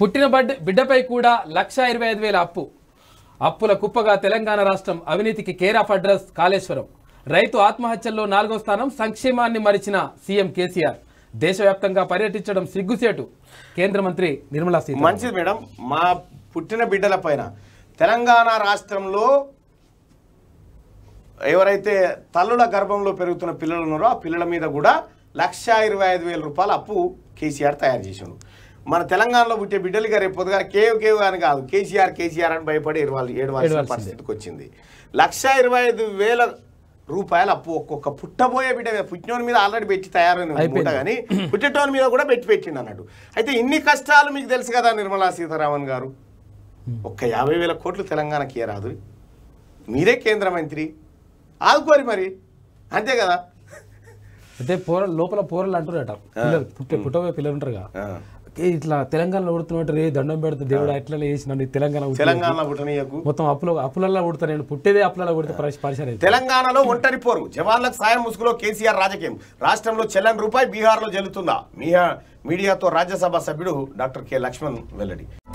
పుట్టిన బడ్ బిడ్డపై కూడా లక్ష ఇరవై ఐదు వేల అప్పు అప్పుల కుప్పగా తెలంగాణ రాష్ట్రం అవినీతికి కేర్ ఆఫ్ అడ్రస్ కాళేశ్వరం రైతు ఆత్మహత్యల్లో నాలుగో స్థానం సంక్షేమాన్ని మరిచిన సీఎం కేసీఆర్ దేశవ్యాప్తంగా పర్యటించడం సిగ్గుసేటు కేంద్ర మంత్రి నిర్మలా సింగ్ మంచిది మేడం మా పుట్టిన బిడ్డల పైన తెలంగాణ రాష్ట్రంలో ఎవరైతే తల్లుల గర్భంలో పెరుగుతున్న పిల్లలు ఉన్నారో ఆ పిల్లల మీద కూడా లక్ష రూపాయల అప్పు కేసీఆర్ తయారు చేసిండు మన తెలంగాణలో పుట్టే గారు రేపు పొద్దుగా కేవ్ కేవ్ అని కాదు కేసీఆర్ కేసీఆర్ అని భయపడి ఏడు వందల పరిస్థితికి వచ్చింది లక్ష ఇరవై ఐదు వేల రూపాయలు అప్పు ఒక్కొక్క పుట్టబోయే బిడ్డ మీద పుట్టినోని మీద ఆల్రెడీ పెట్టి తయారైన మూట కానీ పుట్టేటోని మీద కూడా పెట్టి పెట్టిండు అన్నట్టు అయితే ఇన్ని కష్టాలు మీకు తెలుసు కదా నిర్మలా సీతారామన్ గారు ఒక్క యాభై వేల కోట్లు తెలంగాణకి ఏ రాదు మీరే కేంద్ర మంత్రి ఆదుకోరి మరి అంతే కదా అయితే పోర లోపల పోరలు అంటారు పుట్టే పుట్టబోయే పిల్లలు ఉంటారు కదా ఇట్లా తెలంగాణలో పుడుతున్నట్టు దండం పెడితే దేవుడు అట్లా నన్ను తెలంగాణ తెలంగాణ పుట్టనీయకు మొత్తం అప్పుల అప్పులలో పుడతా నేను పుట్టేదే అప్పులలో పుడితే పరిసర తెలంగాణలో ఒంటరి పోరు జవాన్లకు సాయం ముసుగులో కేసీఆర్ రాజకీయం రాష్ట్రంలో చెల్లని రూపాయి బీహార్లో జల్లుతుందా మీడియాతో రాజ్యసభ సభ్యుడు డాక్టర్ కె లక్ష్మణ్ వెల్లడి